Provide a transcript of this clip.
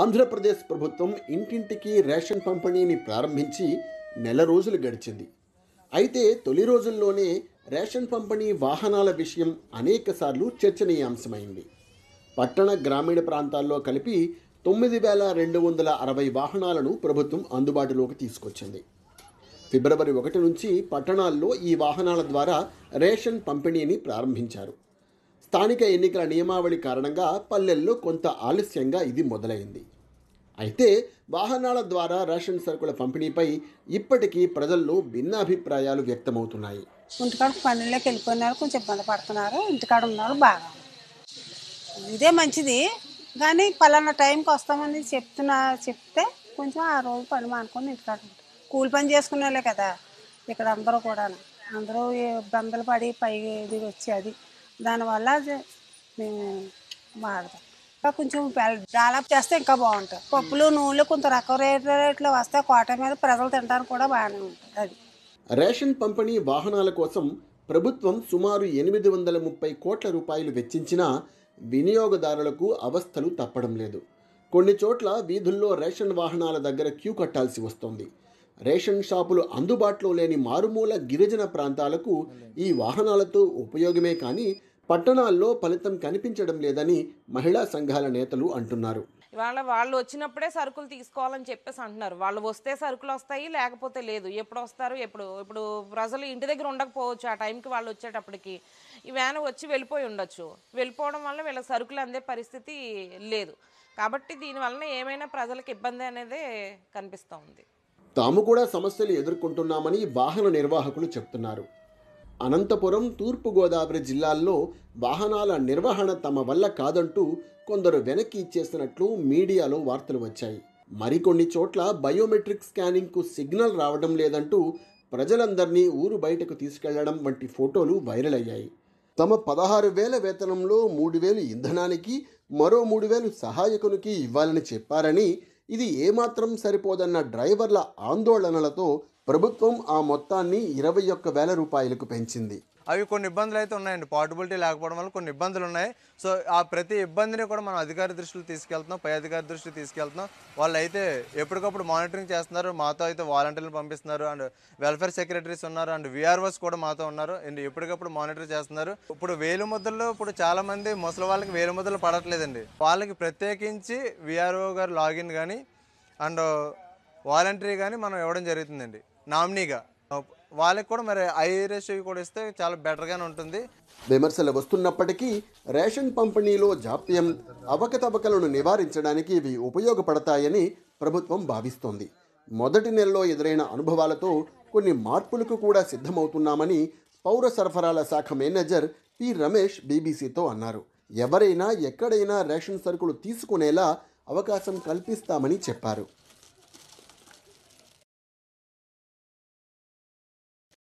ఆంధ్రప్రదేశ్ ప్రభుత్వం ఇంటింటికి రేషన్ పంపిణీని ప్రారంభించి నెల రోజులు గడిచింది అయితే తొలి రోజుల్లోనే రేషన్ పంపిణీ వాహనాల విషయం అనేకసార్లు చర్చనీయాంశమైంది పట్టణ గ్రామీణ ప్రాంతాల్లో కలిపి తొమ్మిది వేల రెండు వందల అరవై వాహనాలను ప్రభుత్వం అందుబాటులోకి తీసుకొచ్చింది ఫిబ్రవరి ఒకటి నుంచి పట్టణాల్లో ఈ వాహనాల ద్వారా రేషన్ పంపిణీని ప్రారంభించారు స్థానిక ఎన్నికల నియమావళి కారణంగా పల్లెల్లో కొంత ఆలస్యంగా ఇది మొదలైంది అయితే వాహనాల ద్వారా రేషన్ సరుకుల పంపిణీపై ఇప్పటికీ ప్రజల్లో భిన్న అభిప్రాయాలు వ్యక్తమవుతున్నాయి ఇంటికాడ పనుల్లోకి వెళ్ళిపోయినారు కొంచెం ఇబ్బంది పడుతున్నారు ఇంటికాడ ఉన్నారు బాగా ఇదే మంచిది కానీ పలానా టైంకి వస్తామని చెప్తున్నా చెప్తే కొంచెం ఆ రోజు పని మానుకొని ఇంటికాడ కూలి పని చేసుకునేలే కదా ఇక్కడ అందరూ కూడా అందరూ ఇబ్బందులు పడి పై ఇది వచ్చి అది దానివల్ల మేము వాడతాం ఇంకా కొంచెం డెవలప్ చేస్తే ఇంకా బాగుంటుంది పప్పులు నూనెలు కొంత రకం రేట్ రేట్లు వస్తే కోట మీద ప్రజలు తింటారు కూడా బాగానే ఉంటుంది అది రేషన్ పంపిణీ వాహనాల కోసం ప్రభుత్వం సుమారు ఎనిమిది వందల ముప్పై కోట్ల రూపాయలు వెచ్చించినా వినియోగదారులకు అవస్థలు తప్పడం లేదు కొన్ని చోట్ల వీధుల్లో రేషన్ వాహనాల దగ్గర క్యూ కట్టాల్సి వస్తోంది రేషన్ షాపులు అందుబాటులో లేని మారుమూల గిరిజన ప్రాంతాలకు ఈ వాహనాలతో ఉపయోగమే కానీ పట్టణాల్లో ఫలితం కనిపించడం లేదని మహిళా సంఘాల నేతలు అంటున్నారు ఇవాళ వాళ్ళు వచ్చినప్పుడే సరుకులు తీసుకోవాలని చెప్పేసి అంటున్నారు వాళ్ళు వస్తే సరుకులు వస్తాయి లేకపోతే లేదు ఎప్పుడు వస్తారు ఎప్పుడు ఇప్పుడు ప్రజలు ఇంటి దగ్గర ఉండకపోవచ్చు ఆ టైంకి వాళ్ళు వచ్చేటప్పటికి ఈ వ్యాన్ వచ్చి వెళ్ళిపోయి ఉండొచ్చు వెళ్ళిపోవడం వల్ల వీళ్ళ సరుకులు అందే పరిస్థితి లేదు కాబట్టి దీనివల్ల ఏమైనా ప్రజలకు ఇబ్బంది అనేది కనిపిస్తూ ఉంది తాము కూడా సమస్యలు ఎదుర్కొంటున్నామని వాహన నిర్వాహకులు చెప్తున్నారు అనంతపురం తూర్పుగోదావరి జిల్లాల్లో వాహనాల నిర్వహణ తమ వల్ల కాదంటూ కొందరు వెనక్కి ఇచ్చేసినట్లు మీడియాలో వార్తలు వచ్చాయి మరికొన్ని చోట్ల బయోమెట్రిక్ స్కానింగ్కు సిగ్నల్ రావడం లేదంటూ ప్రజలందరినీ ఊరు బయటకు తీసుకెళ్లడం వంటి ఫోటోలు వైరల్ అయ్యాయి తమ పదహారు వేల వేతనంలో మూడు వేలు ఇంధనానికి మరో మూడు వేలు సహాయకునికి ఇవ్వాలని చెప్పారని ఇది ఏమాత్రం సరిపోదన్న డ్రైవర్ల ఆందోళనలతో ప్రభుత్వం ఆ మొత్తాన్ని ఇరవై ఒక్క వేల రూపాయలకు పెంచింది అవి కొన్ని ఇబ్బందులు అయితే ఉన్నాయండి పార్టబిలిటీ లేకపోవడం వల్ల కొన్ని ఇబ్బందులు ఉన్నాయి సో ఆ ప్రతి ఇబ్బందిని కూడా మనం అధికారి దృష్టిలో తీసుకెళ్తున్నాం పై అధికారి దృష్టికి తీసుకెళ్తున్నాం వాళ్ళు అయితే ఎప్పటికప్పుడు మానిటరింగ్ చేస్తున్నారు మాతో అయితే వాలంటీర్లు పంపిస్తున్నారు అండ్ వెల్ఫేర్ సెక్రటరీస్ ఉన్నారు అండ్ వీఆర్ఓస్ కూడా మాతో ఉన్నారు అండ్ ఎప్పటికప్పుడు మానిటర్ చేస్తున్నారు ఇప్పుడు వేలు ముద్రలు ఇప్పుడు చాలా మంది ముసలి వాళ్ళకి వేలు ముద్రలు పడట్లేదండి వాళ్ళకి ప్రత్యేకించి వీఆర్ఓ గారు లాగిన్ కానీ అండ్ వాలంటరీ కానీ మనం ఇవ్వడం జరుగుతుందండి నామినీగా వాళ్ళకి కూడా మరి ఐఆర్ఎస్ కూడా ఇస్తే చాలా బెటర్గానే ఉంటుంది విమర్శలు వస్తున్నప్పటికీ రేషన్ పంపిణీలో జాప్యం అవకతవకలను నివారించడానికి ఇవి ఉపయోగపడతాయని ప్రభుత్వం భావిస్తోంది మొదటి నెలలో ఎదురైన అనుభవాలతో కొన్ని మార్పులకు కూడా సిద్ధమవుతున్నామని పౌర సరఫరాల శాఖ మేనేజర్ పి రమేష్ బీబీసీతో అన్నారు ఎవరైనా ఎక్కడైనా రేషన్ సరుకులు తీసుకునేలా అవకాశం కల్పిస్తామని చెప్పారు